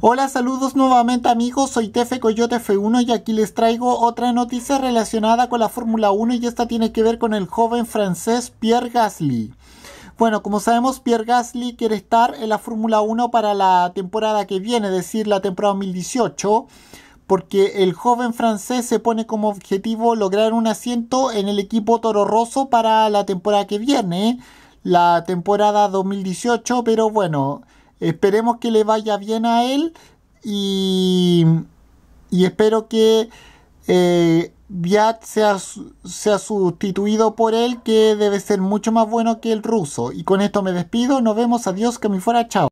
Hola, saludos nuevamente amigos, soy Tefe Coyote F1 y aquí les traigo otra noticia relacionada con la Fórmula 1 y esta tiene que ver con el joven francés Pierre Gasly. Bueno, como sabemos, Pierre Gasly quiere estar en la Fórmula 1 para la temporada que viene, es decir, la temporada 2018, porque el joven francés se pone como objetivo lograr un asiento en el equipo Toro Rosso para la temporada que viene, la temporada 2018, pero bueno, Esperemos que le vaya bien a él y, espero que eh, Viat sea, sea sustituido por él, que debe ser mucho más bueno que el ruso. Y con esto me despido, nos vemos, adiós, que me fuera, chao.